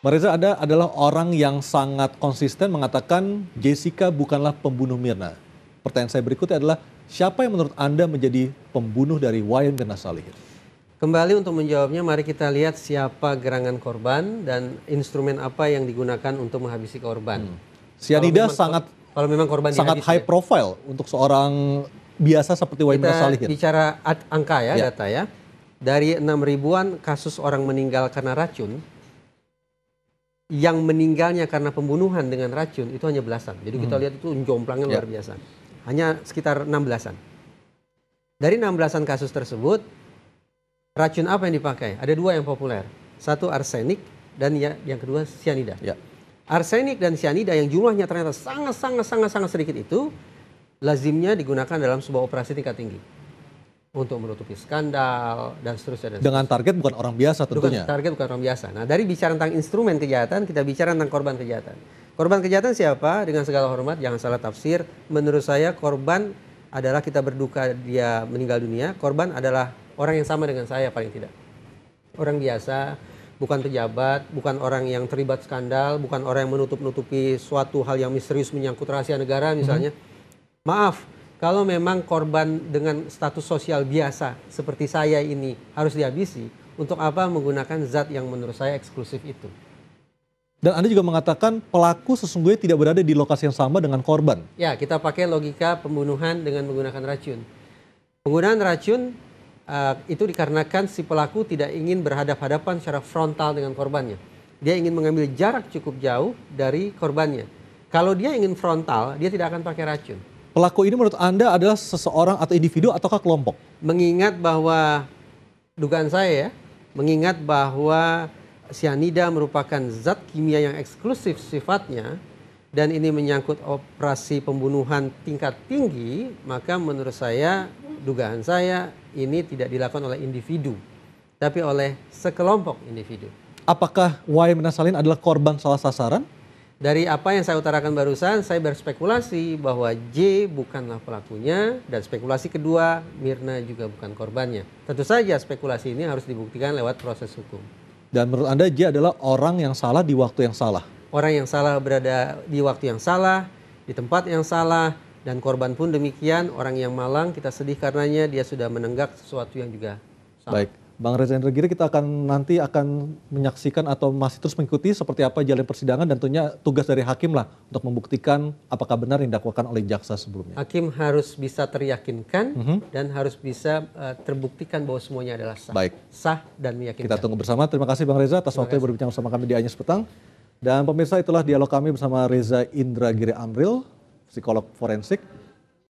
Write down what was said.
Mbak Reza Anda adalah orang yang sangat konsisten mengatakan Jessica bukanlah pembunuh Mirna. Pertanyaan saya berikutnya adalah siapa yang menurut Anda menjadi pembunuh dari Wayan Mirna Salihin? Kembali untuk menjawabnya, mari kita lihat siapa gerangan korban dan instrumen apa yang digunakan untuk menghabisi korban. Hmm. Sianida kalau sangat kalau memang korban sangat high profile untuk seorang biasa seperti Wayan Mirna Salihin. Kita bicara angka ya, ya, data ya. Dari 6 ribuan kasus orang meninggal karena racun, yang meninggalnya karena pembunuhan dengan racun itu hanya belasan. Jadi kita hmm. lihat itu jomplangnya yeah. luar biasa. Hanya sekitar 16-an. Dari 16-an kasus tersebut, racun apa yang dipakai? Ada dua yang populer. Satu arsenik dan ya, yang kedua sianida. Yeah. Arsenik dan sianida yang jumlahnya ternyata sangat sangat sangat sangat sedikit itu lazimnya digunakan dalam sebuah operasi tingkat tinggi untuk menutupi skandal dan seterusnya. Dan seterusnya. Dengan target bukan orang biasa tentunya. Dengan target bukan orang biasa. Nah dari bicara tentang instrumen kejahatan, kita bicara tentang korban kejahatan. Korban kejahatan siapa? Dengan segala hormat, jangan salah tafsir. Menurut saya korban adalah kita berduka dia meninggal dunia. Korban adalah orang yang sama dengan saya paling tidak. Orang biasa, bukan pejabat, bukan orang yang terlibat skandal, bukan orang yang menutup-nutupi suatu hal yang misterius menyangkut rahasia negara misalnya. Mm -hmm. Maaf, kalau memang korban dengan status sosial biasa seperti saya ini harus dihabisi, untuk apa menggunakan zat yang menurut saya eksklusif itu? Dan Anda juga mengatakan pelaku sesungguhnya tidak berada di lokasi yang sama dengan korban. Ya, kita pakai logika pembunuhan dengan menggunakan racun. Penggunaan racun uh, itu dikarenakan si pelaku tidak ingin berhadap-hadapan secara frontal dengan korbannya. Dia ingin mengambil jarak cukup jauh dari korbannya. Kalau dia ingin frontal, dia tidak akan pakai racun. Pelaku ini menurut Anda adalah seseorang atau individu ataukah kelompok? Mengingat bahwa dugaan saya ya, mengingat bahwa sianida merupakan zat kimia yang eksklusif sifatnya dan ini menyangkut operasi pembunuhan tingkat tinggi, maka menurut saya dugaan saya ini tidak dilakukan oleh individu, tapi oleh sekelompok individu. Apakah Y menasalin adalah korban salah sasaran? dari apa yang saya utarakan barusan, saya berspekulasi bahwa J bukanlah pelakunya dan spekulasi kedua, Mirna juga bukan korbannya. Tentu saja spekulasi ini harus dibuktikan lewat proses hukum. Dan menurut Anda J adalah orang yang salah di waktu yang salah? Orang yang salah berada di waktu yang salah, di tempat yang salah, dan korban pun demikian. Orang yang malang kita sedih karenanya dia sudah menenggak sesuatu yang juga salah. Baik. Bang Reza Indragiri kita akan nanti akan menyaksikan atau masih terus mengikuti seperti apa jalan persidangan dan tentunya tugas dari hakim lah untuk membuktikan apakah benar yang dakwakan oleh jaksa sebelumnya. Hakim harus bisa teryakinkan mm -hmm. dan harus bisa uh, terbuktikan bahwa semuanya adalah sah. Baik. Sah dan meyakinkan. Kita tunggu bersama. Terima kasih Bang Reza atas waktu berbincang bersama kami di Anyes Petang. Dan pemirsa itulah dialog kami bersama Reza Indragiri Amril, psikolog forensik